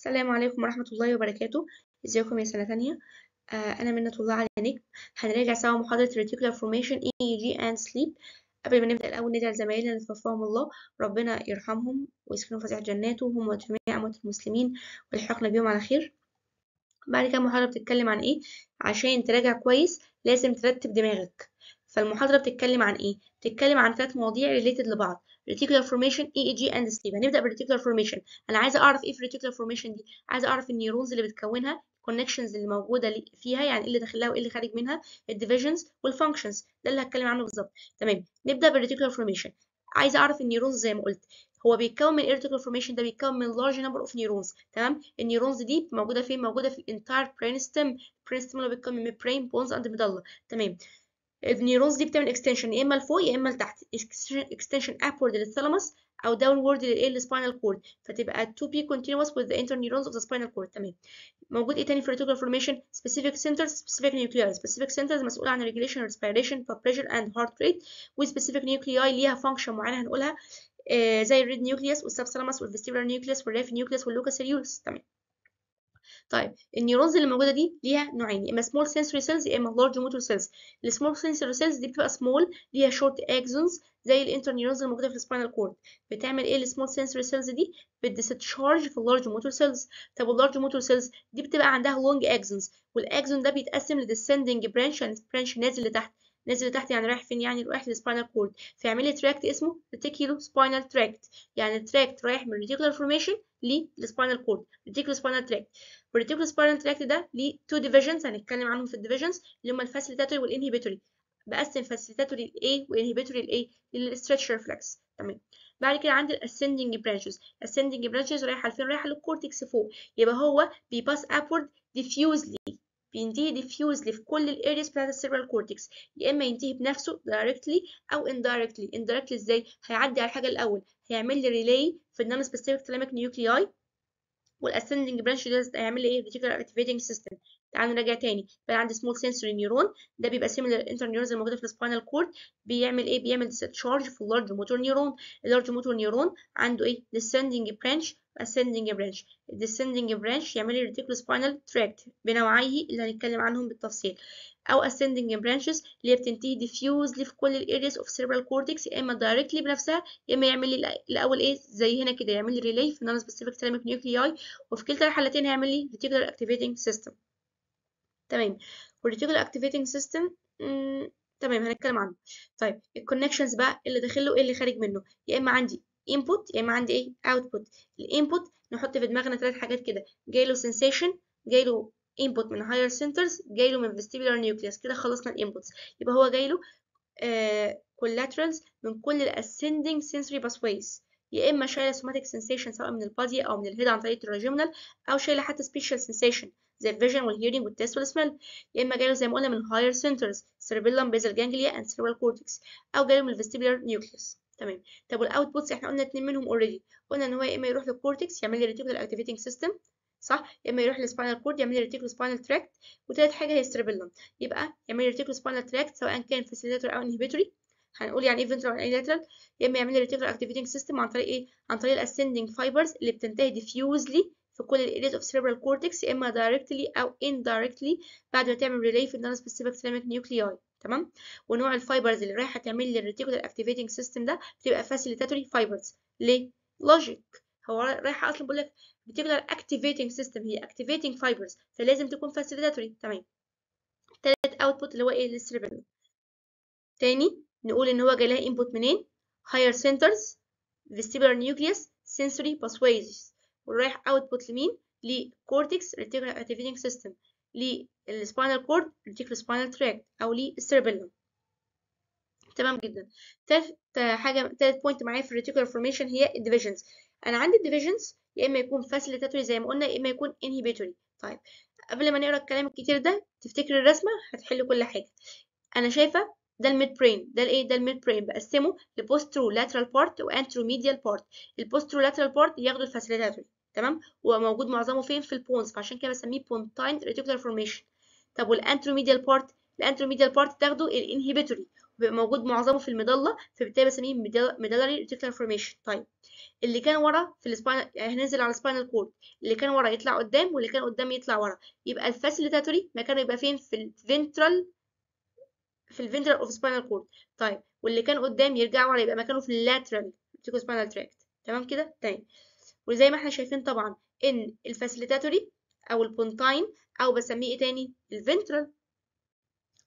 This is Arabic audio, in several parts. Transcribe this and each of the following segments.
السلام عليكم ورحمة الله وبركاته ازيكم يا سنة تانية آه أنا منة الله على نجم هنراجع سوا محاضرة Reticular Formation EEG and Sleep قبل ما نبدأ الأول ندعي لزمايلنا اللي توفاهم الله ربنا يرحمهم ويسكنهم فسيح جناته وهم وجميع أموات المسلمين ويلحقنا بيهم على خير بعد كده المحاضرة بتتكلم عن إيه عشان تراجع كويس لازم ترتب دماغك فالمحاضرة بتتكلم عن إيه بتتكلم عن ثلاث مواضيع related لبعض reticular formation EEG and sleep هنبدأ بالreticular formation أنا عايزة أعرف إيه في reticular formation دي عايزة أعرف النيورونز اللي بتكونها connections اللي موجودة فيها يعني إيه اللي داخلها وإيه اللي خارج منها الديفيجنز والفانكشنز ده اللي هتكلم عنه بالظبط تمام نبدأ بالreticular formation عايزة أعرف النيورونز زي ما قلت هو بيتكون من irreticular formation ده بيتكون من large number of neurons تمام النيورونز دي موجودة فين موجودة في الانتاير brain stem اللي بيتكون من brain bones and medulla تمام النيورونز دي بتعمل اكستنشن يا اما لفوق يا اما لتحت اكستنشن upward للثالاموس او downward للايه للسباينال كورد فتبقى 2 بي continuous with the نيرونز of the spinal cord تمام موجود ايه تاني في reticular formation specific centers specific nuclei specific centers مسؤوله عن ريجليشن respiration blood pressure and heart rate و specific nuclei ليها function معينه هنقولها آه زي الريد نيوكليس والسبثالاموس والفيستيبولار نيوكليس والريف نيوكليس واللوكس تمام طيب النيورونز اللي موجوده دي ليها نوعين يا اما سمول سنسوري سيلز يا اما لارج موتور سيلز السمول سنسوري سيلز دي بتبقى سمول ليها شورت اكسونز زي الانتر نيورونز الموجوده في السباينال كورد بتعمل ايه السمول سنسوري سيلز دي بتديستشارج في اللارج موتور سيلز طب اللارج موتور سيلز دي بتبقى عندها لونج اكسونز والاكسون ده بيتقسم لديسندنج برانش يعني برانش نازل لتحت نزل لتحت يعني رايح فين يعني رايح للسباينال كورد فيعمل لي تراكت اسمه ريتيكيلو سباينال تراكت يعني التراكت رايح من الريتيكولار فورميشن للسباينال كورد ريتيكولو سباينال تراكت والريتيكولو سباينال تراكت ده ليه تو ديفيجنز هنتكلم عنهم في الديفيجنز اللي هم الفاسيليتاتوري والانهبيتوري بقسم فاسيليتاتوري لايه وانهبيتوري لايه للستريتش ريفلكس تمام بعد كده عندي الاسندنج برانشز الاسندنج برانشز رايحه لفين رايحه للكورتكس فوق يبقى هو بيباس ابورد ديفيوزلي بينتهي ديفيوزلي في كل الاريز بتاعت السيربرال كورتكس يا اما ينتهي بنفسه دايركتلي او اندايركتلي اندايركتلي ازاي هيعدي على الحاجه الاول هيعمل لي ريلي في النون سبيسيفيك تلاميك نيوكلياي والاسندنج برانش ده هيعمل لي ايه ريتيكولار اكتيفيتنج سيستم تعال نراجع تاني بقى عندي سمول سنسوري نيرون ده بيبقى سيميلر انتر نيرونز الموجوده في السباينال كورد بيعمل ايه بيعمل ديستشارج في اللارج موتور نيرون اللارج موتور نيرون عنده ايه ديسندنج برانش اسندنج برانش descending برانش يعمل لي ريتيكولو سباينال تراكت بنوعيه اللي هنتكلم عنهم بالتفصيل او اسندنج برانشز اللي بتنتهي diffusely في كل الارياز اوف سيربرال كورتكس يا اما دايركتلي بنفسها يا اما يعمل لي الاول ايه زي هنا كده يعمل لي ريلي في non specific thalamic nuclei وفي كلتا الحالتين هيعمل لي reticular اكتيفيتنج سيستم تمام والريتيكول اكتيفيتنج سيستم تمام هنتكلم عنه طيب الكونكشنز بقى اللي داخله ايه اللي خارج منه يا اما عندي input يا اما عندي ايه اوتبوت الانبوت نحط في دماغنا ثلاث حاجات كده جاي له sensation جاي له input من higher centers جاي له من vestibular nucleus كده خلصنا الانبوتس يبقى هو جاي له آه collaterals من كل ال ascending sensory pathways يا اما شايله somatic sensation سواء من البادي او من الهيد عن طريق التراجمنال او شايله حتى spatial sensation زي الفيجن والهيرنج والتيست والسميل يا اما جاله زي ما قلنا من higher centers cerebellum basal ganglia and cerebral cortex او جاله من vestibular nucleus تمام طب والاوتبوتس احنا قلنا اتنين منهم اوريدي قلنا ان هو يا اما يروح للكورتكس يعمل لي reticular activating system صح يا اما يروح للسباينال كورد يعمل لي ريتيكول سباينال تراكت وتالت حاجه هي السيربيلم يبقى يعمل لي ريتيكول سباينال تراكت سواء كان فاسيليتور او انهبيتوري هنقول يعني ايه فنترال يعني لاترال يا اما يعمل لي ريتيكول اكتيفيتنج سيستم عن طريق ايه عن طريق الاسندنج فايبرز اللي بتنتهي ديفيوزلي في كل الاريز اوف سيريبرال كورتكس يا اما دايركتلي او indirectly بعد ما تعمل ريلي في النون سبيسيفيك ثيراميك نيوكلياي تمام ونوع الفايبرز اللي رايحه تعمل لي الريتيكولار اكتيفيتنج سيستم ده بتبقى فاسيليتاتوري فايبرز ليه لوجيك هو رايحه اصلا بقول لك reticular اكتيفيتنج سيستم هي اكتيفيتنج فايبرز فلازم تكون فاسيليتاتوري تمام تالت اوتبوت اللي هو ايه السيريبرال تاني نقول ان هو جاي input انبوت منين higher centers vestibular nucleus sensory pathways ورايح اوتبوت لمين لكورتكس ريتيكولا اكتيفيتنج سيستم للسباينال كورد ريتيكولا سباينال تراكت او للسيربيلم تمام جدا تالت حاجه تالت بوينت معايا في الريتيكولا فورميشن هي الديفيجنز انا عندي الديفيجنز يا اما يكون فاسيليتاتوري زي ما قلنا يا اما يكون انهيبيتوري طيب قبل ما نقرا الكلام الكتير ده تفتكر الرسمه هتحل كل حاجه انا شايفه ده الميد برين ده الايه ده الميد برين بقسمه لبوسترو لاترال بارت وانترو ميديال بارت البوسترو لاترال بارت ياخدوا الفاسيلاتوري تمام وموجود معظمه فين في البونز فعشان كده بسميه بونتاين ريتيكولار فورميشن طب والانترو ميديال بارت الانترو ميديال بارت تاخده الانهيبيتوري بيبقى موجود معظمه في المضله فبالتالي بسميه ميدالري ريتيكولار فورميشن طيب اللي كان ورا في السباينال يعني هننزل على السباينال كورد اللي كان ورا يطلع قدام واللي كان قدام يطلع ورا يبقى الفاسيليتاتوري مكانه يبقى فين في الفنترال في الفنترال اوف سبينال كورد طيب واللي كان قدام يرجع ورا يبقى مكانه في اللاترال تيكو سبينال تراكت تمام كده تاني طيب. وزي ما احنا شايفين طبعا ان الفاسيليتاتوري او البونتاين او بسميه ايه تاني الفنترال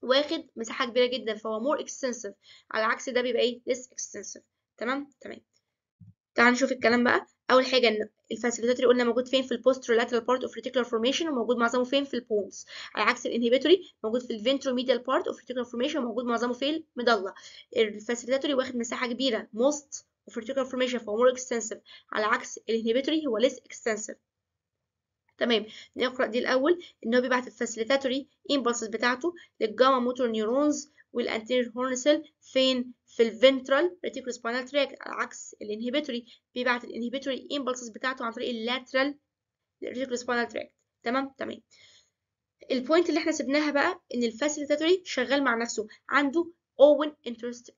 واخد مساحه كبيره جدا فهو مور اكستنسيف على عكس ده بيبقى ايه ليس اكستنسيف تمام تمام طيب. تعال نشوف الكلام بقى اول حاجه ان الفاسيليتاتوري قلنا موجود فين في البوسترولاترال بارت اوف ريتيكولار فورميشن وموجود معظمه فين في البونز على عكس الانهيبيتوري موجود في الفنتروميديال بارت اوف ريتيكولار فورميشن وموجود معظمه في المضله الفاسيليتاتوري واخد مساحه كبيره موست اوف ريتيكولار فورميشن فهو مور اكستنسيف على عكس الانهيبيتوري هو ليس اكستنسيف تمام نقرا دي الاول ان هو بيبعت الفاسيليتاتوري امبلسز بتاعته للجاما موتور نيورونز والانتيرير هورن سيل فين في الفنترال ريتيكولو سبينال تراك عكس الانهيبيتوري بيبعت الانهيبيتوري امبلسز بتاعته عن طريق اللاترال ريتيكولو سبينال تراك تمام تمام البوينت اللي احنا سبناها بقى ان الفاسيليتاتوري شغال مع نفسه عنده own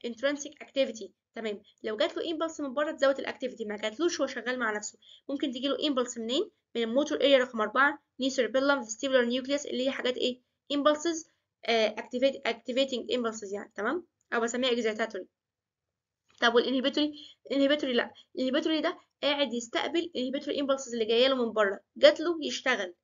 انترنسيك اكتيفيتي تمام لو جات له امبلس من بره تزود الاكتيفيتي ما جاتلوش هو شغال مع نفسه ممكن تيجي له امبلس منين من الموتور اريا رقم 4 نيو سيربيلم فيستيبولار نيوكليس اللي هي حاجات ايه امبلسز آه، activate activating impulses يعني تمام او بسميها excitatory طب والانهبيتوري الانهبيتوري لا الانهبيتوري ده قاعد يستقبل الانهبيتوري امبلسز اللي جايه له من بره جات له يشتغل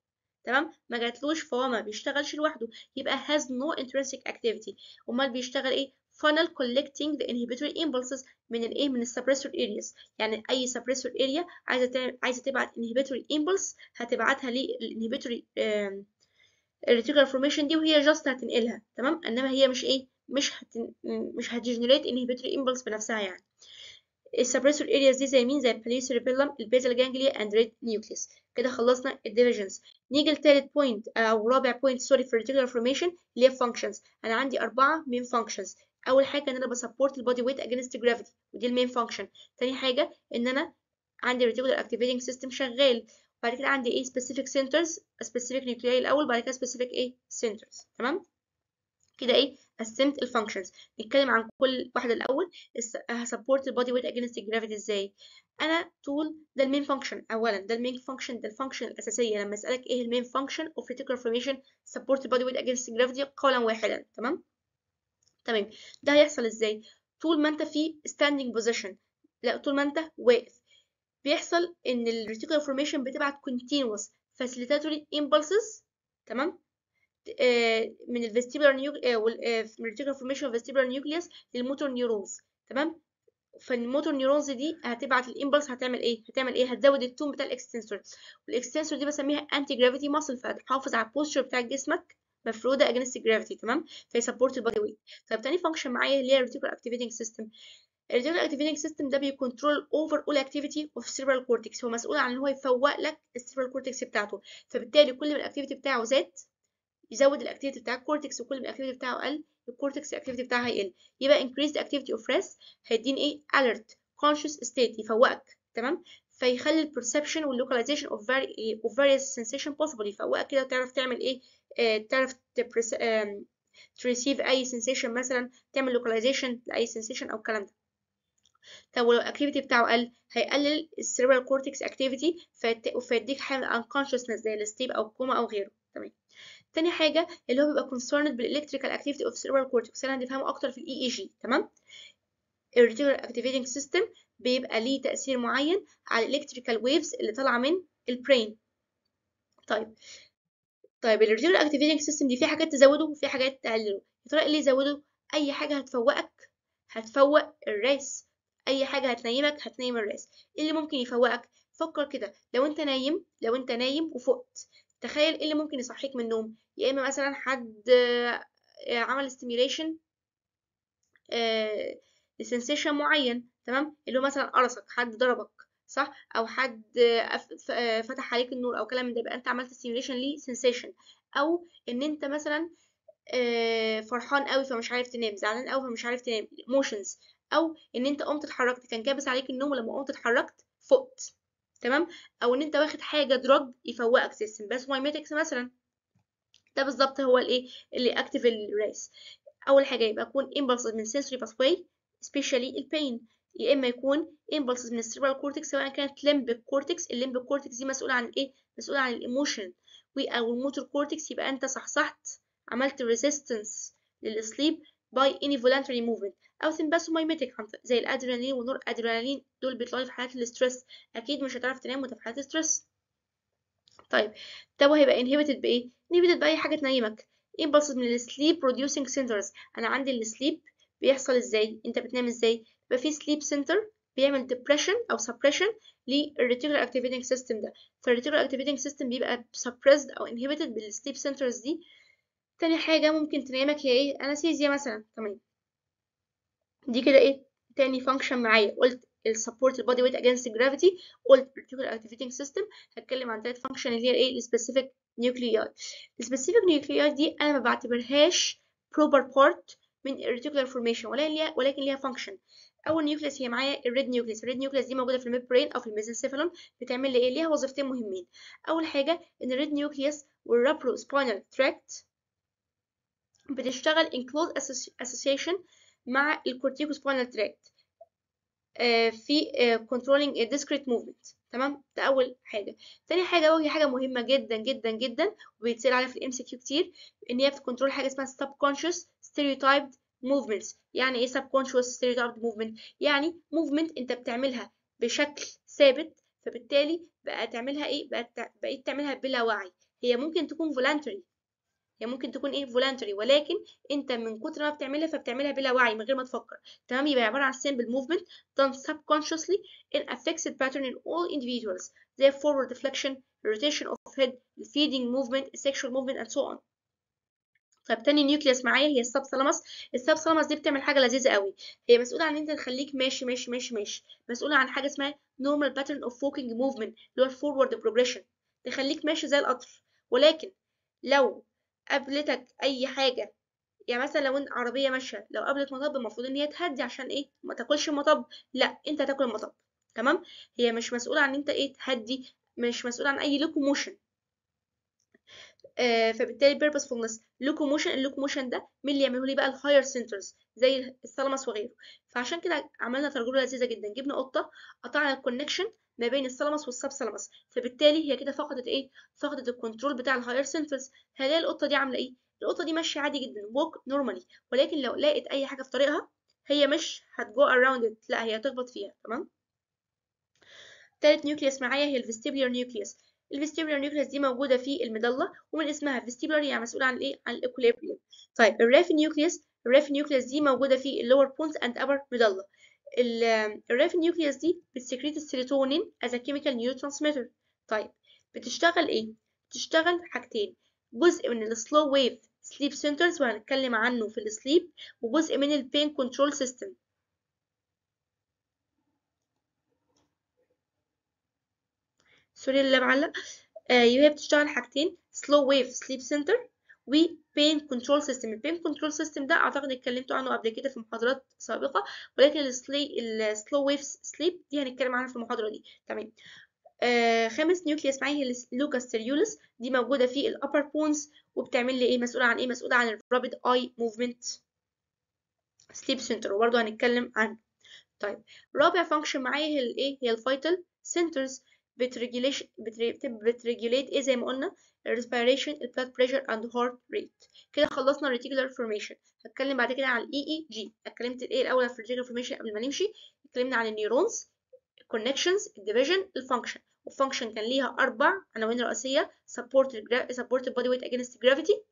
تمام ما جاتلوش فهو ما بيشتغلش لوحده يبقى has no intrinsic activity امال بيشتغل ايه funnel collecting the inhibitory impulses من الايه من السبريسور areas يعني اي سبريسور area عايزه عايزه تبعت inhibitory impulse هتبعتها للانهبيتوري الريتيكولار فورميشن دي وهي جاست هتنقلها تمام انما هي مش ايه مش هتن... مش هتجنريت انهبيتوري امبلس بنفسها يعني السبريسور ارياز دي زي مين زي البليسيربيلم البيزال جانجليا اند ريد نيوكليس كده خلصنا الديفيجنز نيجي لتالت بوينت او رابع بوينت سوري في الريتيكولار فورميشن اللي هي فانكشنز انا عندي اربعه مين فانكشنز اول حاجه ان انا بسبورت البودي ويت اجينست جرافيتي ودي المين فانكشن تاني حاجه ان انا عندي ريتيكولار اكتيفيتنج سيستم شغال بعد كده عندي ايه specific centers specific nuclei الاول بعد كده specific ايه centers تمام كده ايه قسمت الفانكشنز نتكلم عن كل واحده الاول هسبورت البودي ويت اجينست الجرافيتي ازاي انا طول ده المين فانكشن اولا ده المين فانكشن ده الفانكشن الاساسيه لما اسالك ايه المين فانكشن اوف ريتيكولار فورميشن سبورت البودي ويت اجينست الجرافيتي قولا واحدا تمام تمام ده هيحصل ازاي طول ما انت في standing position لا طول ما انت واقف بيحصل ان الريتيكولا فورميشن بتبعت continuous facilitatory impulses تمام آه، من الفيستيبولار آه، آه، نيوك... من الريتيكولا فورميشن الفيستيبولار نيوكليوس للموتور نيورونز تمام فالموتور نيورونز دي هتبعت الامبلس هتعمل ايه هتعمل ايه هتزود التون بتاع الاكستنسور والاكستنسور دي بسميها انتي جرافيتي ماسل فهتحافظ على البوستشر بتاع جسمك مفروده اجينست جرافيتي تمام فيسبورت البادي ويت طب تاني فانكشن معايا اللي هي الريتيكولار اكتيفيتنج سيستم الريتينال اكتيفيتنج سيستم ده بيكونترول اوفر اول اكتيفيتي اوف سيربرال كورتكس هو مسؤول عن ان هو يفوق لك السيربرال كورتكس بتاعته فبالتالي كل ما الاكتيفيتي بتاعه زاد يزود الاكتيفيتي بتاع الكورتكس وكل ما الاكتيفيتي بتاعه قل الكورتكس الاكتيفيتي بتاعها هيقل يبقى increased activity of rest هيديني ايه alert conscious state يفوقك تمام فيخلي البرسبشن واللوكاليزيشن localization of various sensation possible يفوقك كده وتعرف تعمل ايه آه، تعرف تبرس... تريسيف اي سنسيشن مثلا تعمل localization لاي سنسيشن او الكلام ده طب ولو الاكتيفيتي بتاعه قل هيقلل السيربرال كورتكس اكتيفيتي فيديك حاله من الانكونشسنس زي السليب او الكوما او غيره تمام تاني حاجه اللي هو بيبقى concerned بالالكتريكال اكتيفيتي اوف سيربرال كورتكس انا هنفهمه اكتر في الاي اي e جي e تمام الريتيكولار اكتيفيتنج سيستم بيبقى ليه تاثير معين على الالكتريكال ويفز اللي طالعه من البرين طيب طيب الريتيكولار اكتيفيتنج سيستم دي في حاجات تزوده وفي حاجات تقلله يا ترى إيه اللي يزوده اي حاجه هتفوقك هتفوق الريس اي حاجه هتنيمك هتنيم الراس ايه اللي ممكن يفوقك فكر كده لو انت نايم لو انت نايم وفقت تخيل ايه اللي ممكن يصحيك من النوم يا اما مثلا حد آه، عمل ستيميوليشن لسنسيشن آه، معين تمام اللي هو مثلا قرصك حد ضربك صح او حد آه، فتح عليك النور او كلام من ده يبقى انت عملت ستيميوليشن لسنسيشن او ان انت مثلا فرحان قوي فمش عارف تنام زعلان قوي فمش عارف تنام emotions او ان انت قمت اتحركت كان كابس عليك النوم ولما قمت اتحركت فقت تمام او ان انت واخد حاجه دراج يفوقك سيستم بس مايميتكس مثلا ده بالظبط هو الايه اللي اكتف الريس اول حاجه يبقى يكون impulses من sensory pathway especially البين يا اما يكون impulses من cerebral cortex سواء كانت limbic cortex الليمبيك cortex دي مسؤوله عن الايه مسؤوله عن الايموشن او الموتور cortex يبقى انت صحصحت عملت resistance للسليب by any voluntary movement او سيمباثوميميتيك زي الادرينالين ونور ادرينالين دول بيطلعوا في حالات الاسترس اكيد مش هتعرف تنام وانت في حالات الاسترس طيب التو هيبقى انهبيتد بايه انهبيتد باي حاجه تنيمك امبلس إيه من السليب producing centers انا عندي السليب بيحصل ازاي انت بتنام ازاي يبقى في سليب سنتر بيعمل depression او suppression للريتيكولار activating system ده فالريتيكولار activating system بيبقى suppressed او inhibited بالسليب سنترز دي تاني حاجه ممكن تنامك هي ايه اناسيزيا مثلا تمام دي كده ايه تاني فانكشن معايا قلت support body weight against gravity قلت particular activating system هتكلم عن تالت فانكشن اللي هي ايه specific nuclei specific nuclei دي انا ما بعتبرهاش proper part من ال reticular formation ليها ولكن ليها function اول نيوكليس هي معايا الريد نيوكليس الريد نيوكليس دي موجوده في الميبرين او في الميزنسيفالون بتعمل لي ايه ليها وظيفتين مهمين اول حاجه ان الريد نيوكليس والرابرو spinal تراكت بتشتغل in close association مع الكورتيكوسباينال تراكت آه، في كنترولينج آه، discrete موفمنت تمام ده اول حاجه تاني حاجه وهي حاجه مهمه جدا جدا جدا وبيتسال عليها في الام سي كيو كتير ان هي بتكنترول حاجه اسمها سب كونشس ستيريوتايبد موفمنتس يعني ايه سب كونشس ستيريوتايبد موفمنت يعني موفمنت انت بتعملها بشكل ثابت فبالتالي بقى تعملها ايه بقى بقيت تعملها بلا وعي هي ممكن تكون فولانتري هي يعني ممكن تكون ايه فولانتري ولكن انت من كتر ما بتعملها فبتعملها بلا وعي من غير ما تفكر تمام يبقى عباره عن سيمبل موفمنت دون subconsciously in ان fixed باترن ان اول individuals زي فورورد deflection روتيشن اوف هيد فيدنج موفمنت سيكشوال موفمنت اند سو اون طب تاني نيوكليس معايا هي الساب السبثالامس دي بتعمل حاجه لذيذه قوي هي مسؤوله عن ان انت تخليك ماشي ماشي ماشي ماشي مسؤوله عن حاجه اسمها نورمال باترن اوف فوكينج موفمنت اللي هو الفورورد بروجريشن تخليك ماشي زي القطر ولكن لو قابلتك اي حاجه يعني مثلا لو عربيه ماشيه لو قابلت مطب المفروض ان هي تهدي عشان ايه ما تاكلش المطب لا انت تاكل المطب تمام هي مش مسؤوله عن انت ايه تهدي مش مسؤوله عن اي لوكوموشن آه فبالتالي purposefulness locomotion موشن ده مين اللي يعمله لي بقى الهاير سنترز زي الثلمس وغيره فعشان كده عملنا تجربه لذيذه جدا جبنا قطه قطعنا الكونكشن ما بين الثالاموس والسبثالاموس فبالتالي هي كده فقدت ايه فقدت الكنترول بتاع الهاير سنترز هلاقي القطه دي عامله ايه القطه دي ماشيه عادي جدا ووك نورمالي ولكن لو لقت اي حاجه في طريقها هي مش هتجو اراوند ات لا هي هتخبط فيها تمام تالت نيوكليس معايا هي الفيستيبولار نيوكليس الفيستيبولار نيوكليس دي موجوده في المدله ومن اسمها فيستيبولار يعني مسؤوله عن الايه عن الاكوليبريم طيب الرافي نيوكليس الرافي نيوكليس دي موجوده في اللور بونز اند ابر مدله الريف نيوكليس دي بتسكريت السيروتونين از كيميكال نيو ترانسميتر طيب بتشتغل ايه بتشتغل حاجتين جزء من السلو ويف سليب سنترز وهنتكلم عنه في السليب وجزء من البين كنترول سيستم سوري اللي بعلق آه يبقى بتشتغل حاجتين سلو ويف سليب سنتر وبين كنترول سيستم البين كنترول سيستم ده اعتقد اتكلمتوا عنه قبل كده في محاضرات سابقه ولكن السلو ويفز سليب دي هنتكلم عنها في المحاضره دي تمام آه خامس نيوكليس معايا اللوكاس تيريولس دي موجوده في الابر بونز وبتعمل لي ايه مسؤوله عن ايه مسؤوله عن الرابيد اي موفمنت سليب سنتر وبرده هنتكلم عنه طيب رابع فانكشن معايا هي الايه هي الفايتال سنترز بتريجيليت ايه زي ما قلنا الريسبيريشن البلاد بريشر اند هارت ريت كده خلصنا الريتيكولار فورميشن هتكلم بعد كده عن الاي اي جي اتكلمت الايه الاول في الريتيكولار فورميشن قبل ما نمشي اتكلمنا عن النيورونز الكونكشنز الديفيجن الفانكشن والفانكشن كان ليها اربع عناوين رئيسيه سبورت سبورت بودي ويت اجينست جرافيتي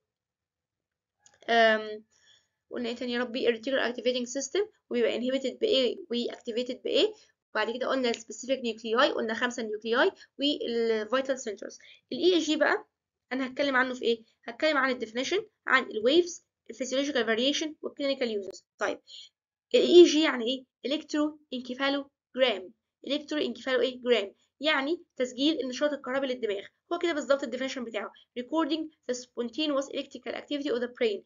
قلنا ايه تاني يا ربي الريتيكولار اكتيفيتنج سيستم وبيبقى انهبيتد بايه واكتيفيتد بايه بعد كده قلنا specific nuclei قلنا خمسه nuclei والفيتال سنترز الاي اي جي بقى انا هتكلم عنه في ايه هتكلم عن الـ definition عن الـ الـ waves physiological variation والـ clinical uses طيب الـ EEG يعني ايه الكترو انكفالوجرام الكترو انكفالو يعني تسجيل النشاط الكهربي للدماغ هو كده بالظبط الـ definition بتاعه recording the spontaneous electrical activity of the brain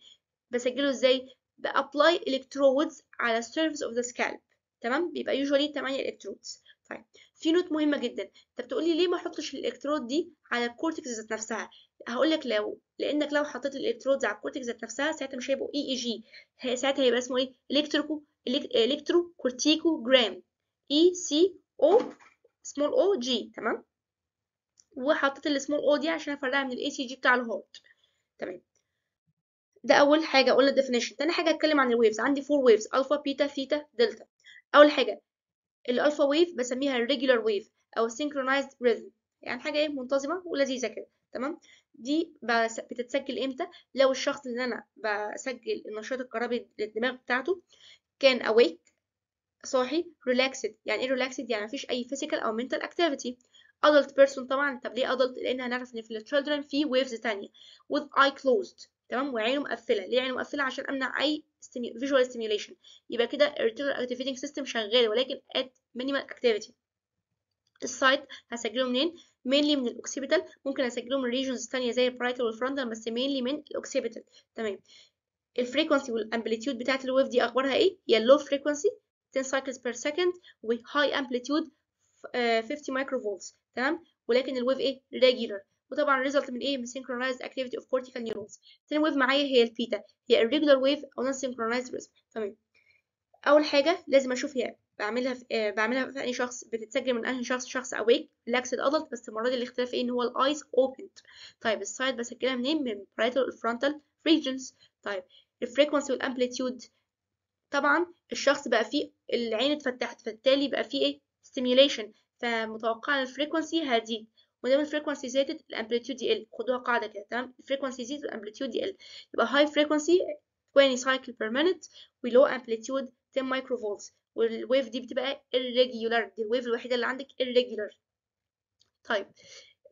بسجله ازاي بـ apply electrodes على surface of the scalp تمام بيبقى يوجوالي 8 الكترودز طيب في نوت مهمه جدا انت بتقولي ليه ما احطش الالكترود دي على الكورتكس ذات نفسها هقول لك لو لانك لو حطيت الالكترودز على الكورتكس ذات نفسها ساعتها مش هيبقوا اي اي جي ساعتها هيبقى اسمه ايه الكتروكو الكترو كورتيكو جرام اي سي او سمول او جي تمام وحطيت السمول او دي عشان افرقها من الاي سي جي بتاع الهارت تمام ده اول حاجه قلنا الديفينيشن تاني حاجه اتكلم عن الويفز عندي فور ويفز الفا بيتا ثيتا دلتا اول حاجه الالفا ويف بسميها الريجولار ويف او السينكرونايزد ريزم يعني حاجه ايه منتظمه ولذيذه كده تمام دي بتتسجل امتى لو الشخص اللي انا بسجل النشاط الكهربي للدماغ بتاعته كان اويك صاحي ريلاكسد يعني ايه ريلاكسد يعني مفيش اي فيزيكال او منتال اكتيفيتي adult person طبعا طب ليه adult لان هنعرف ان في التشيلدرن في ويفز تانية with eye closed تمام وعينه مقفله ليه عينه مقفله عشان امنع اي visual stimulation يبقى كده retinal اكتيفيتنج سيستم شغال ولكن at minimal activity السايت هسجله منين mainly من الاوكسيبيتال ممكن اسجله من ريجنز ثانيه زي البرايتال والفرونتال بس mainly من الاوكسيبيتال تمام الفريكونسي والامبليتيود بتاعه الويف دي اخبارها ايه يا لو frequency 10 cycles per second وهاي امبليتيود 50 مايكرو فولتس تمام ولكن الويف ايه regular وطبعا ريزلت من ايه من synchronized activity of cortical neurons تاني ويف معايا هي البيتا هي irregular wave او non synchronized rhythm تمام اول حاجه لازم اشوف هي بعملها في آه بعملها في اي شخص بتتسجل من اي شخص شخص اويك لاكس ادلت بس المره دي الاختلاف ايه ان هو الايز اوبند طيب السايد بسجلها منين من parietal frontal regions طيب الفريكونسي والامبليتيود طبعا الشخص بقى فيه العين اتفتحت فبالتالي بقى فيه ايه stimulation فمتوقع ان الفريكونسي هتزيد ودايما الفريكوانسي زادت الامبليتيود يقل خدوها قاعده كده تمام الفريكوانسي زادت الامبليتيود يقل يبقى هاي frequency 20 سايكل بير و ولو امبليتيود 10 مايكرو فولت والويف دي بتبقى irregular دي الويف الوحيده اللي عندك irregular طيب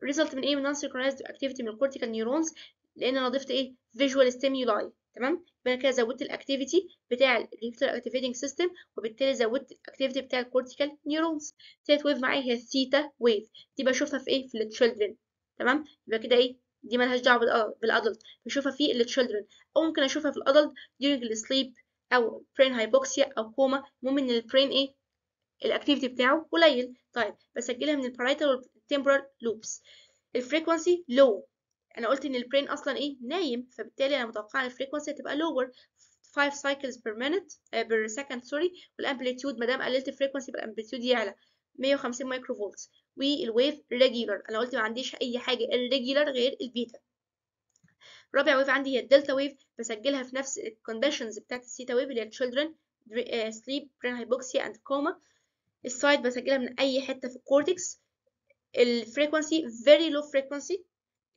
ريزلت من ايه من non synchronized activity من الكورتيكال نيورونز لان انا ضفت ايه visual stimuli تمام يبقى كده زودت الاكتيفيتي بتاع الريفتر اكتيفيتنج سيستم وبالتالي زودت الاكتيفيتي بتاع الكورتيكال نيورونز تالت ويف معايا هي الثيتا ويف دي بشوفها في ايه في التشيلدرن تمام يبقى كده ايه دي مالهاش دعوه بالادلت آه، بشوفها في التشيلدرن او ممكن اشوفها في الادلت during السليب او برين هايبوكسيا او كوما المهم ان البرين ايه الاكتيفيتي بتاعه قليل طيب بسجلها من البارايتال والتمبرال لوبس الفريكوانسي لو انا قلت ان البرين اصلا ايه نايم فبالتالي انا متوقع ان الفريكوانسي تبقى lower 5 cycles per minute uh, per second سوري والامبليتيود ما دام قللت الفريكوانسي يبقى الامبليتيود يعلى 150 مايكرو فولت والويف ريجولار انا قلت ما عنديش اي حاجه irregular غير البيتا رابع ويف عندي هي الدلتا ويف بسجلها في نفس الكونديشنز بتاعت السيتا ويف اللي هي التشيلدرن سليب برين هايبوكسيا اند كوما السايد بسجلها من اي حته في الكورتكس الفريكوانسي very low frequency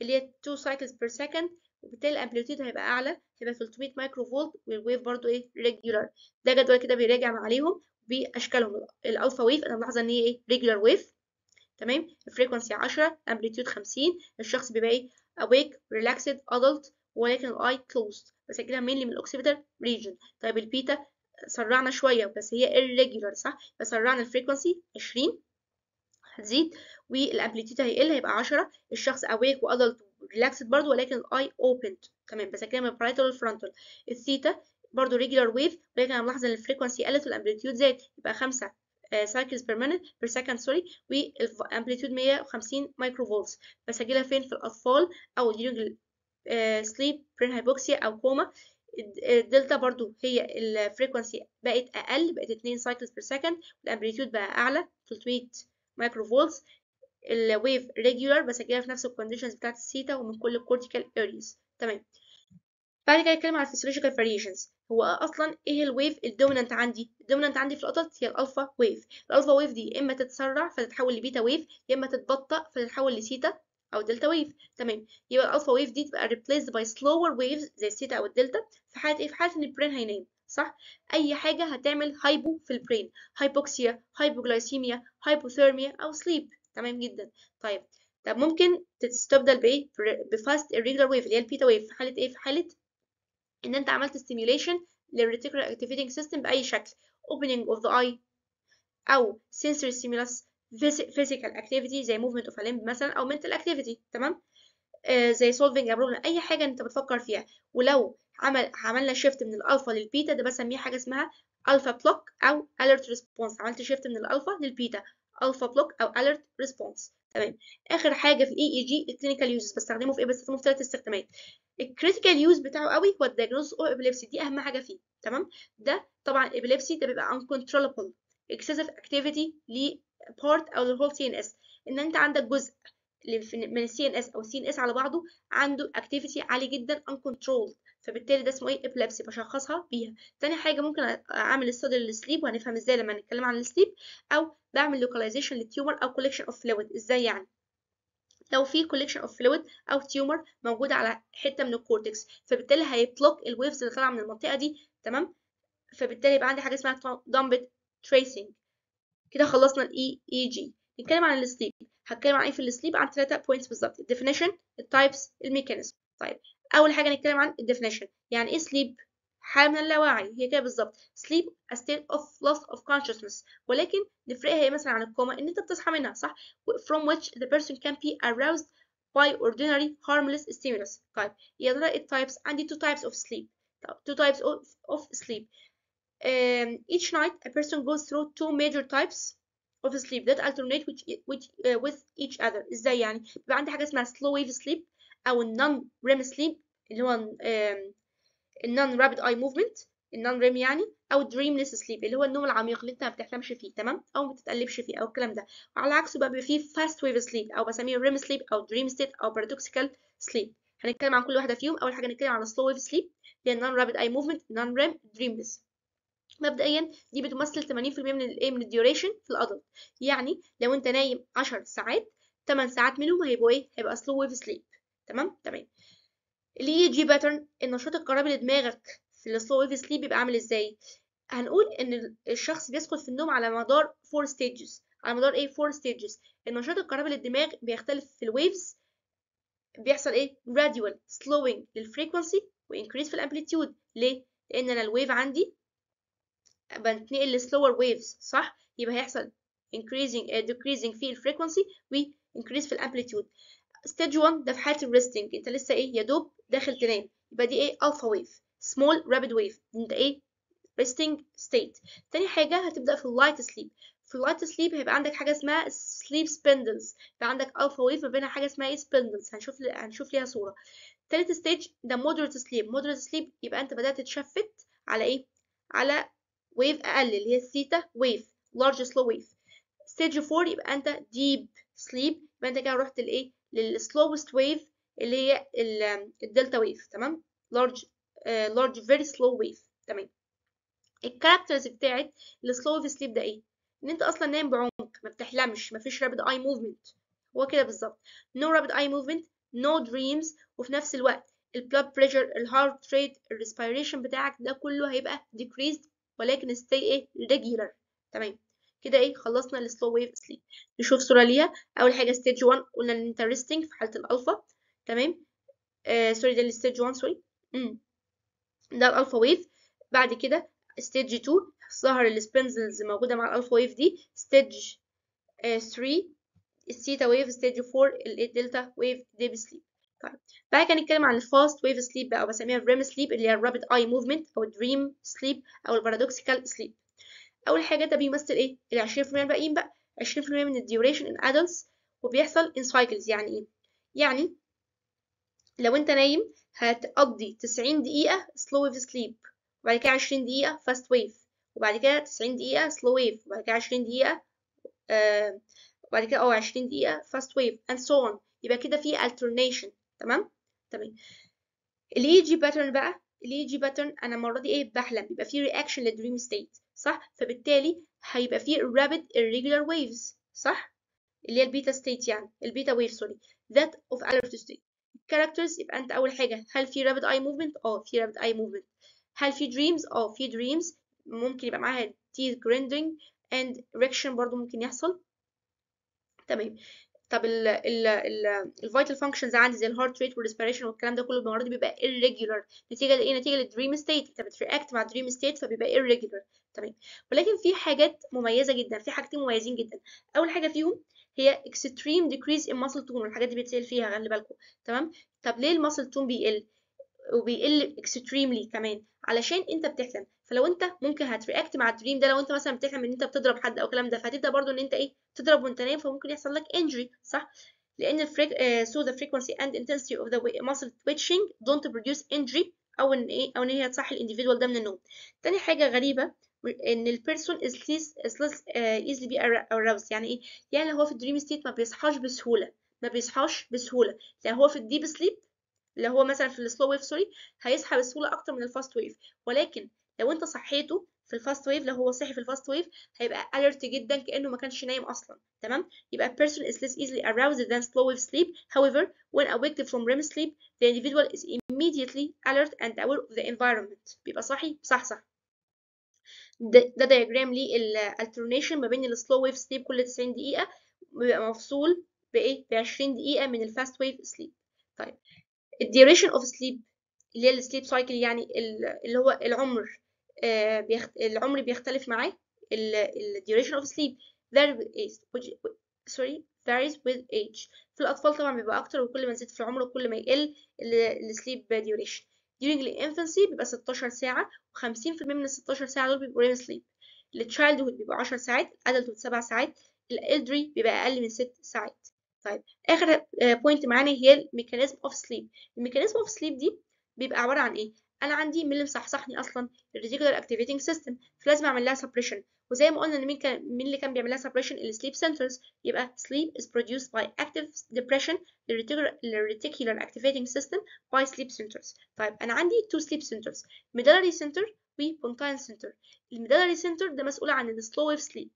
اللي هي 2 سايكلز بير سكند وبالتالي الامبليتيود هيبقى اعلى هيبقى 300 مايكرو فولت والويف برضو ايه ريجولار ده جدول كده بيراجع عليهم باشكالهم الالفا ويف انا ملاحظه ان هي ايه ريجولار ويف تمام الفريكونسي 10 امبليتيود 50 الشخص بيبقى ايه awake relaxed adult ولكن الاي closed بسجلها mainly من الاوكسيبيتال region طيب البيتا سرعنا شويه بس هي irregular صح فسرعنا الفريكونسي 20 هتزيد والامبليتيود هيقل هيبقى 10 الشخص اويك وادلت ريلاكسد برضو ولكن الاي اوبند تمام بس كده من البرايتال والفرونتال الثيتا برضو ريجولار ويف ولكن انا ملاحظه ان الفريكونسي قلت والامبليتيود زاد يبقى 5 سايكلز بير مينت بير سكند سوري والامبليتيود 150 مايكرو فولتس بسجلها فين في الاطفال او ديورنج سليب برين هايبوكسيا او كوما الدلتا برضو هي الفريكونسي بقت اقل بقت 2 سايكلز بير سكند والامبليتيود بقى اعلى 300 مايكرو فولتس الويف ريجولار بس هجيلها في نفس الكونديشنز بتاعت الثيتا ومن كل الكورتيكال اريز تمام بعد كده هنتكلم على الفسيولوجيكال فاريشنز هو اصلا ايه الويف الدوميننت عندي الدوميننت عندي في القطط هي الالفا ويف الالفا ويف دي يا اما تتسرع فتتحول لبيتا ويف يا اما تتبطأ فتتحول لثيتا او دلتا ويف تمام يبقى الالفا ويف دي تبقى replaced by slower waves زي الثيتا او الدلتا في حاله ايه في حاله ان البرين هينام صح اي حاجه هتعمل هايبو في البرين هايبوكسيا هايبوجلايسيميا هايبوثيرميا او سليب تمام جدا طيب طب ممكن تستبدل بايه بفاست ريجولار ويف اللي هي البيتا ويف في حاله ايه في حاله ان انت عملت stimulation للريتيكولار activating system باي شكل opening of the eye او sensory stimulus physical activity زي movement of a limb مثلا او mental activity تمام آه، زي solving a problem اي حاجه انت بتفكر فيها ولو عمل عملنا شيفت من الالفا للبيتا ده بسميه حاجه اسمها الفا بلوك او alert response عملت شيفت من الالفا للبيتا الفا بلوك او alert response تمام اخر حاجه في الاي اي جي الكلينيكال يوزز بستخدمه في ايه بستخدمه في ثلاث استخدامات الكريتيكال يوز بتاعه قوي هو الدياجنوز او ابيليبسي دي اهم حاجه فيه تمام ده طبعا ابيليبسي ده بيبقى uncontrollable excessive activity بارت او للهول سي ان اس ان انت عندك جزء من السي ان اس او السي ان اس على بعضه عنده اكتيفيتي عالي جدا uncontrolled فبالتالي ده اسمه ايه epilepsy بشخصها بيها تاني حاجه ممكن اعمل استدي للسليب وهنفهم ازاي لما نتكلم عن السليب او بعمل لوكاليزيشن للتيومر او collection اوف فلويد ازاي يعني لو في collection اوف فلويد او تيومر موجود على حته من الكورتكس فبالتالي هيبلوك الويفز اللي طالعه من المنطقه دي تمام فبالتالي يبقى عندي حاجه اسمها dumped tracing كده خلصنا الاي اي e جي e نتكلم عن السليب هتكلم عن ايه في السليب عن ثلاثه بوينتس بالظبط الديفينيشن التايبس الميكانيزم طيب اول حاجه نتكلم عن الديفينيشن يعني ايه سليب حاله من اللاوعي هي كده بالظبط sleep a state of loss of consciousness ولكن نفرقها هي مثلا عن الكوما ان انت بتصحى منها صح from which the person can be aroused by ordinary harmless stimulus طيب يا ترى التايبس عندي two types of sleep two types of, of sleep Um, each night, a person goes through two major types of sleep that alternate which, which, uh, with each other. ازاي يعني؟ بيبقى عندي حاجة اسمها slow wave sleep أو non REM sleep اللي هو non rapid eye movement non REM يعني او dreamless sleep اللي هو النوم العميق اللي انت ما بتحلمش فيه تمام او ما بتتقلبش فيه او الكلام ده وعلى عكسه بقى فيه fast wave sleep او بسميه REM sleep او dream state او paradoxical sleep هنتكلم عن كل واحده فيهم اول حاجه هنتكلم عن slow wave sleep اللي هي non rapid eye movement non REM dreamless مبدئيا دي بتمثل 80% من الايه من الديوريشن في الادلت يعني لو انت نايم 10 ساعات 8 ساعات منهم هيبقوا ايه هيبقى سلو ويف سليب تمام تمام الاي جي باترن النشاط الكهربي لدماغك في السلو ويف سليب بيبقى عامل ازاي هنقول ان الشخص بيسقط في النوم على مدار 4 ستيجز على مدار ايه 4 ستيجز النشاط الكهربي للدماغ بيختلف في الويفز بيحصل ايه gradual slowing للفريكوانسي وانكريز في الامبليتيود ليه لان انا الويف عندي بنتنقل لسلور ويفز صح يبقى هيحصل increasing uh, decreasing في الفريكونسي و increase في الامبليتيود ستيج 1 ده في حاله الريستنج انت لسه ايه يا دوب داخل تنام يبقى دي ايه الفا ويف سمول رابيد ويف انت ايه ريستنج ستيت تاني حاجة هتبدأ في اللايت سليب في اللايت سليب هيبقى عندك حاجة اسمها سليب سبندلز يبقى عندك الفا ويف ما بينها حاجة اسمها ايه سبندلز هنشوف هنشوف ليها صورة تالت ستيج ده مودريت سليب مودريت سليب يبقى انت بدأت تشفت على ايه على ويف اقل اللي هي الثيتا ويف لارج سلو ويف ستيج 4 يبقى انت ديب سليب يبقى انت كده رحت لايه للسلوست ويف اللي هي الدلتا ويف تمام لارج لارج فيري سلو ويف تمام الكاركترز بتاعت السلو ويف سليب ده ايه ان انت اصلا نايم بعمق ما بتحلمش ما فيش رابيد اي موفمنت هو كده بالظبط نو رابيد اي موفمنت نو دريمز وفي نفس الوقت البلاد بريشر الهارت ريت الريسبيريشن بتاعك ده كله هيبقى decreased ولكن stay ايه regular تمام كده ايه خلصنا السلو ويف سليب نشوف صوره ليها اول حاجه ستيج 1 قلنا الانترستنج في حاله الالفا تمام آه سوري ده الستيج 1 سوري ده الالفا ويف بعد كده ستيج 2 ظهر السبنزلز موجوده مع الالفا ويف دي ستيج 3 آه، الثيتا ويف ستيج 4 الدلتا ويف ديب سليب طيب تعالى كده نتكلم عن الفاست ويف سليب بقى بسميها الريم سليب اللي هي rapid اي موفمنت او dream سليب او البارادوكسيكال سليب اول حاجه ده بيمثل ايه ال 20% الباقيين بقى 20% من الديوريشن ان ادلتس وبيحصل ان سايكلز يعني ايه يعني لو انت نايم هتقضي 90 دقيقه slow wave sleep وبعد كده 20 دقيقه fast wave وبعد كده 90 دقيقه slow wave وبعد كده 20 دقيقه آه، وبعد كده اه 20 دقيقه fast wave and so on يبقى كده في alternation تمام تمام الاي جي باترن بقى الاي جي باترن انا المره دي ايه بحلم يبقى في رياكشن للدريم ستيت صح فبالتالي هيبقى في rapid irregular waves صح اللي هي البيتا ستيت يعني البيتا ويف سوري that of alert state characters يبقى انت اول حاجه هل في rapid eye movement اه في rapid eye movement هل في dreams اه في dreams ممكن يبقى معاها teeth grinding and ريكشن برضو ممكن يحصل تمام طب ال ال ال ال vital functions عندي زي ال heart rate والrespiration والكلام ده كله بالمره دي بيبقى irregular نتيجه لايه نتيجه لل dream state انت بترياكت مع dream state فبيبقى irregular تمام ولكن في حاجات مميزه جدا في حاجتين مميزين جدا اول حاجه فيهم هي extreme decrease in muscle tone الحاجات دي بيتسال فيها خلي بالكم تمام طب ليه muscle tone بيقل وبيقل اكستريملي كمان علشان انت بتحلم فلو انت ممكن هترياكت مع الدريم ده لو انت مثلا بتحلم ان انت بتضرب حد او الكلام ده فهتبدا برضو ان انت ايه تضرب وانت نايم فممكن يحصل لك انجري صح لان الفريك سو ذا frequency and intensity of the muscle twitching don't produce injury او ان ايه او ان هي تصحي الانديفيدوال ده من النوم تاني حاجه غريبه ان البيرسون از ليس از ليس ايزلي بي اراوز يعني ايه يعني هو في الدريم ستيت ما بيصحاش بسهوله ما بيصحاش بسهوله يعني هو في الديب سليب اللي هو مثلا في السلو ويف سوري هيسحب السهوله اكتر من الفاست ويف ولكن لو انت صحيته في الفاست ويف لو هو صحي في الفاست ويف هيبقى alert جدا كانه ما كانش نايم اصلا تمام يبقى person is less easily aroused than slow wave sleep however when awake from REM sleep the individual is immediately alert and aware of the environment بيبقى صاحي صح صح ده, ده diagram ليه الالترنيشن ما بين السلو ويف سليب كل 90 دقيقه بيبقى مفصول بايه ب 20 دقيقه من الفاست ويف سليب طيب الديوريشن اوف سليب اللي هي السليب سايكل يعني اللي هو العمر آه، العمر بيختلف معاه الديوريشن اوف سليب سوري varies with age في الأطفال طبعا بيبقى أكتر وكل ما نزيد في العمر وكل ما يقل السليب ديوريشن during the infancy بيبقى 16 ساعة و50% من ال 16 ساعة دول بيبقوا REM sleep التشايلدهود بيبقى 10 ساعات adulthood 7 ساعات الإلدري بيبقى أقل من 6 ساعات طيب اخر بوينت آه، معانا هي الميكانيزم اوف سليب الميكانيزم اوف سليب دي بيبقى عباره عن ايه انا عندي مين اللي مصحصحني اصلا الريتيكولار اكتيفيتنج سيستم فلازم اعمل لها سبريشن وزي ما قلنا ان مين كان مين اللي كان بيعمل لها سبريشن السليب سنترز يبقى سليب از produced باي اكتيف ديبريشن للريتيكولار اكتيفيتنج سيستم باي سليب سنترز طيب انا عندي تو سليب سنترز ميدالري سنتر وبونتاين سنتر الميدالري سنتر ده مسؤول عن السلو ويف سليب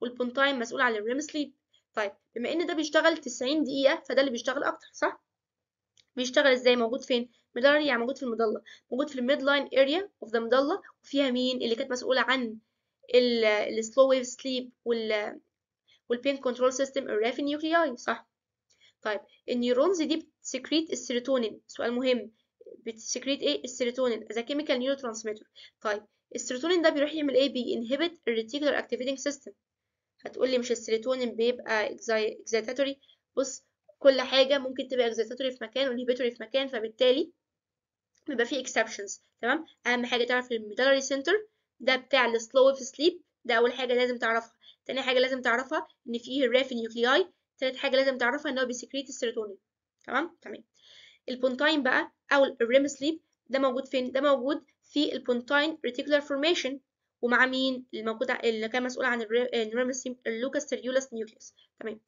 والبونتاين مسؤول عن الريم سليب طيب بما ان ده بيشتغل 90 دقيقه فده اللي بيشتغل اكتر صح بيشتغل ازاي موجود فين ميدلر يعني موجود في المضله موجود في الميد لاين اريا اوف ذا مضله وفيها مين اللي كانت مسؤوله عن السلو ويف سليب وال والبين كنترول سيستم الرافي نيوكلياي صح طيب النيورونز دي بتسكريت السيروتونين سؤال مهم بتسكريت ايه السيروتونين از كيميكال نيورو ترانسميتر طيب السيروتونين ده بيروح يعمل ايه بينهبت الريتيكولار اكتيفيتنج سيستم هتقول لي مش السيروتونين بيبقى اكزيتاتوري بص كل حاجه ممكن تبقى اكزيتاتوري في مكان وانهبيتوري في مكان فبالتالي بيبقى فيه اكسبشنز تمام اهم حاجه تعرف الميدالري سنتر ده بتاع السلو في سليب ده اول حاجه لازم تعرفها تاني حاجه لازم تعرفها ان فيه الراف نيوكلياي تالت حاجه لازم تعرفها ان هو بيسكريت السيروتونين تمام تمام البونتاين بقى او الريم سليب ده موجود فين ده موجود في البونتاين ريتيكولار فورميشن ومع مين الموجودة اللي كان مسؤول عن اللوكاس سيريولاس نيوكليس تمام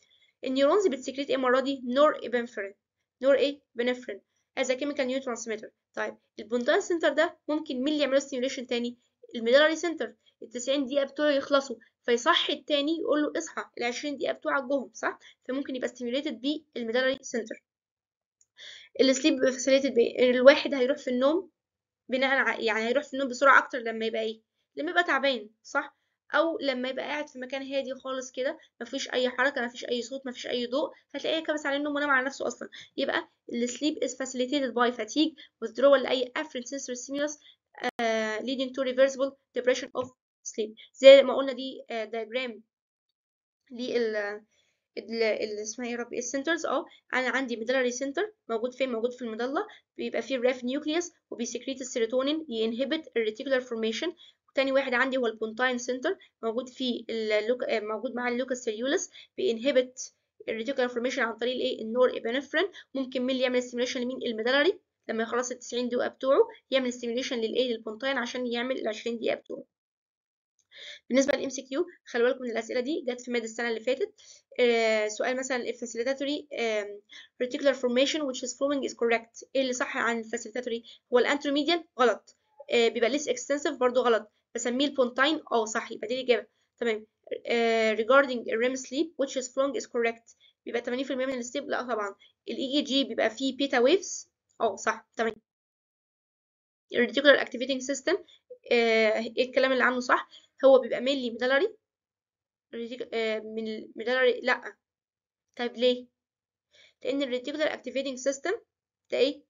النيورونز بتسكريت ايه المرة دي نور ابنفرين نور ايه بنفرين از كيميكال نيو ترانسميتر طيب البونتان سنتر ده ممكن مين اللي له ستيميوليشن تاني الميدالري سنتر ال 90 دقيقة بتوعه يخلصوا فيصحي التاني يقول له اصحى ال 20 دقيقة بتوعك جم صح فممكن يبقى ستيميوليتد بالميدالري سنتر السليب فاسيليتد الواحد هيروح في النوم بناء يعني هيروح في النوم بسرعة أكتر لما يبقى ايه لما يبقى تعبان صح او لما يبقى قاعد في مكان هادي خالص كده مفيش اي حركه مفيش اي صوت مفيش اي ضوء هتلاقيه كبس على النوم ونام على نفسه اصلا يبقى السليب is facilitated by fatigue withdrawal لاي afferent sensory stimulus ليدنج آه، leading to reversible depression of sleep زي ما قلنا دي آه، diagram لل اللي اسمها ايه ربي السنترز اه انا عندي ميدلري سنتر موجود فين موجود في المضله بيبقى فيه الراف نيوكليس وبيسكريت السيروتونين ينهبت الريتيكولار فورميشن تاني واحد عندي هو البونتاين سنتر موجود في اللوك... آه، موجود مع اللوكس سيريولس بينهبت الريتيكولا فورميشن عن طريق الايه النور ابينفرين ممكن مين اللي يعمل ستيميوليشن لمين الميدالري لما يخلص ال 90 دقيقه بتوعه يعمل ستيميوليشن للايه للبونتاين عشان يعمل ال 20 دقيقه بتوعه بالنسبه للام سي كيو خلي بالكم من الاسئله دي جت في ميد السنه اللي فاتت آه، سؤال مثلا الفاسيليتاتوري ريتيكولار فورميشن which is forming is correct ايه اللي صح عن الفاسيليتاتوري هو الانتروميديان غلط آه، بيبقى ليس اكستنسيف برضه غلط بسميه البونتاين اه صح يبقى دي الاجابه تمام uh, regarding REM sleep which is long is correct بيبقى 80% من الستيب لا طبعا الاي اي e جي بيبقى فيه بيتا ويفز اه صح تمام الريتيكولار اكتيفيتنج سيستم ايه الكلام اللي عنه صح هو بيبقى ميلي ميدالري آه، من الميدالري لا طيب ليه لان الريتيكولار اكتيفيتنج سيستم ده ايه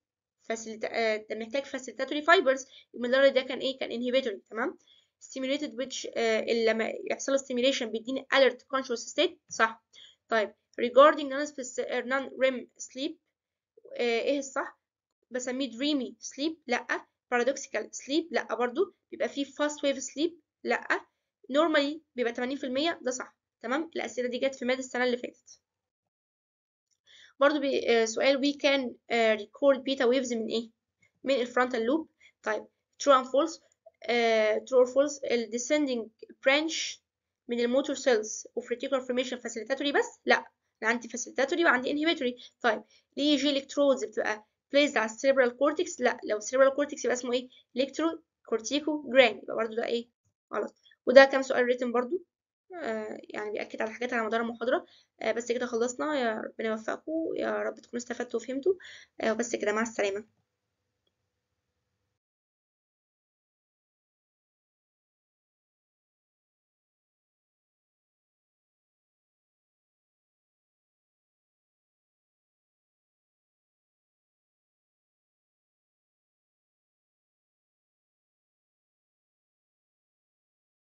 فاسيلتا... آه، ده محتاج فاسيلتاتوري فايبرز الميدالري ده كان ايه كان انهبيتوري تمام stimulated which لما يحصل له stimulation بيديني alert conscious state صح طيب regarding non-REM sleep ايه الصح بسميه dreamy sleep لا paradoxical sleep لا برضو بيبقى فيه fast wave sleep لا normally بيبقى 80% ده صح تمام الأسئلة دي جت في مادة السنة اللي فاتت برضو سؤال we can record beta waves من ايه من الفرونتال لوب طيب true and false or false فولس descending branch من الموتور سيلز of reticular formation facilitatory بس لا انا عندي facilitatory وعندي inhibitory طيب ليه يجي electrodes بتبقى placed على cerebral كورتكس لا لو cerebral كورتكس يبقى اسمه ايه الكترو كورتيكو جرام يبقى برضه ده ايه غلط وده كام سؤال ريتم برضه آه، يعني بيأكد على حاجات على مدار المحاضرة آه، بس كده خلصنا يا ربنا يوفقكم يا رب تكونوا استفدتوا وفهمتوا آه، بس كده مع السلامة